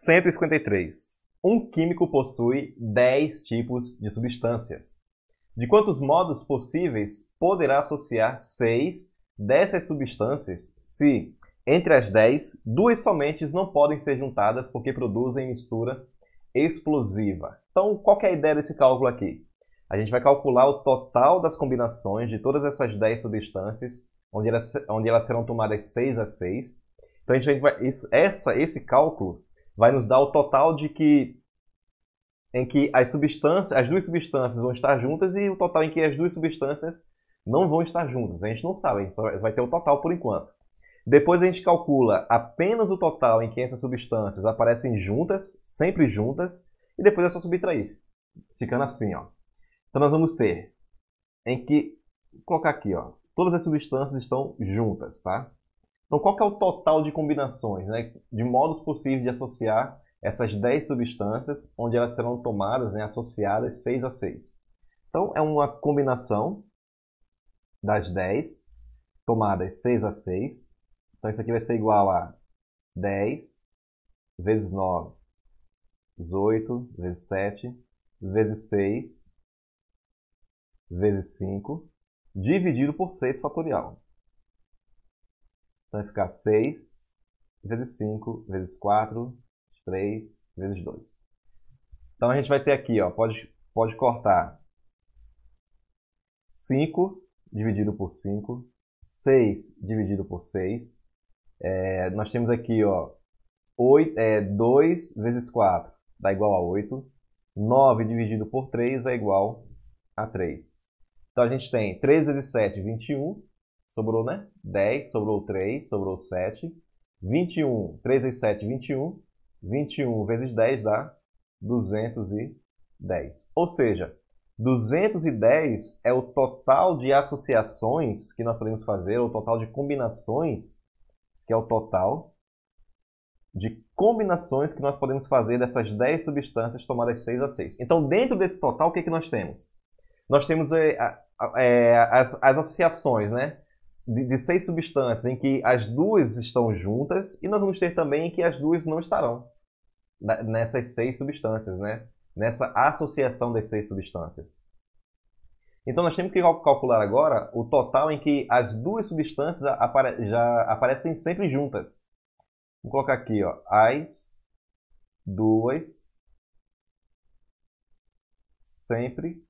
153. Um químico possui 10 tipos de substâncias. De quantos modos possíveis poderá associar 6 dessas substâncias se, entre as 10, duas somente não podem ser juntadas porque produzem mistura explosiva? Então, qual é a ideia desse cálculo aqui? A gente vai calcular o total das combinações de todas essas 10 substâncias, onde elas, onde elas serão tomadas 6 a 6. Então, a gente vai, isso, essa, esse cálculo vai nos dar o total de que em que as substâncias, as duas substâncias vão estar juntas e o total em que as duas substâncias não vão estar juntas. A gente não sabe, a gente só vai ter o total por enquanto. Depois a gente calcula apenas o total em que essas substâncias aparecem juntas, sempre juntas, e depois é só subtrair, ficando assim, ó. Então nós vamos ter em que vou colocar aqui, ó, todas as substâncias estão juntas, tá? Então, qual é o total de combinações, né? de modos possíveis de associar essas 10 substâncias, onde elas serão tomadas, né, associadas 6 a 6. Então, é uma combinação das 10 tomadas 6 a 6. Então, isso aqui vai ser igual a 10 vezes 9, 18 vezes 7, vezes 6, vezes 5, dividido por 6 fatorial. Então vai ficar 6 vezes 5 vezes 4, 3 vezes 2. Então a gente vai ter aqui, ó, pode, pode cortar 5 dividido por 5, 6 dividido por 6. É, nós temos aqui ó, 8, é, 2 vezes 4 dá igual a 8. 9 dividido por 3 é igual a 3. Então a gente tem 3 vezes 7, 21. Sobrou, né? 10, sobrou 3, sobrou 7. 21, 3 vezes 7, 21. 21 vezes 10 dá 210. Ou seja, 210 é o total de associações que nós podemos fazer, ou o total de combinações, que é o total de combinações que nós podemos fazer dessas 10 substâncias tomadas 6 a 6. Então, dentro desse total, o que, é que nós temos? Nós temos é, é, as, as associações, né? de, de, seis substâncias em que as duas estão juntas e nós vamos ter também em que as duas não estarão nessas seis substâncias, né? Nessa associação das seis substâncias. Então nós temos que calcular agora o total em que as duas substâncias apare já aparecem sempre juntas. Vou colocar aqui, ó, as duas sempre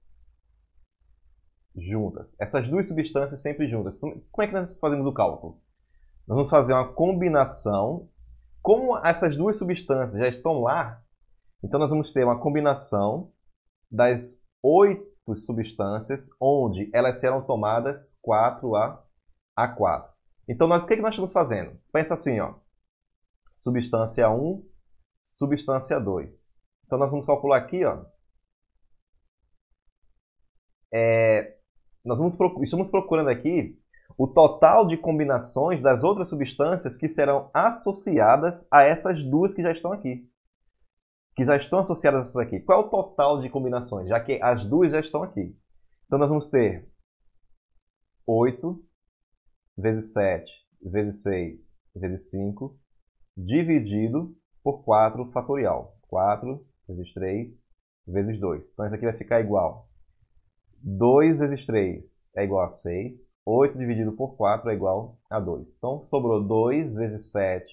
juntas. Essas duas substâncias sempre juntas. Então, como é que nós fazemos o cálculo? Nós vamos fazer uma combinação. Como essas duas substâncias já estão lá, então nós vamos ter uma combinação das oito substâncias, onde elas serão tomadas 4 a, a 4. Então, nós, o que, é que nós estamos fazendo? Pensa assim, ó. Substância 1, substância 2. Então, nós vamos calcular aqui, ó. É, nós proc estamos procurando aqui o total de combinações das outras substâncias que serão associadas a essas duas que já estão aqui. Que já estão associadas a essas aqui. Qual é o total de combinações? Já que as duas já estão aqui. Então nós vamos ter 8 vezes 7 vezes 6 vezes 5 dividido por 4 fatorial. 4 vezes 3 vezes 2. Então isso aqui vai ficar igual 2 vezes 3 é igual a 6. 8 dividido por 4 é igual a 2. Então, sobrou 2 vezes 7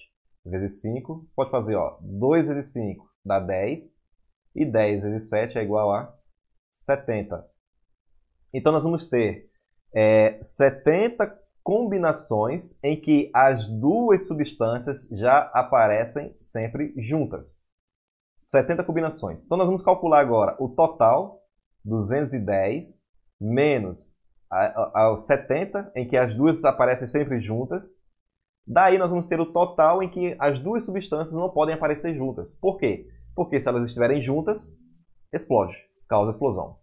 vezes 5. Você pode fazer, ó, 2 vezes 5 dá 10. E 10 vezes 7 é igual a 70. Então, nós vamos ter é, 70 combinações em que as duas substâncias já aparecem sempre juntas. 70 combinações. Então, nós vamos calcular agora o total 210 menos 70, em que as duas aparecem sempre juntas. Daí nós vamos ter o total em que as duas substâncias não podem aparecer juntas. Por quê? Porque se elas estiverem juntas, explode, causa explosão.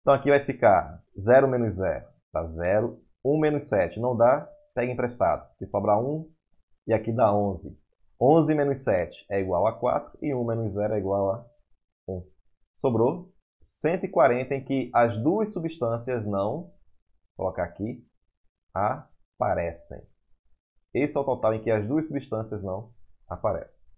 Então aqui vai ficar 0 menos 0 dá 0, 1 menos 7 não dá, pega emprestado, que sobra 1 e aqui dá 11. 11 menos 7 é igual a 4 e 1 menos 0 é igual a 1. Sobrou 140 em que as duas substâncias não, colocar aqui, aparecem. Esse é o total em que as duas substâncias não aparecem.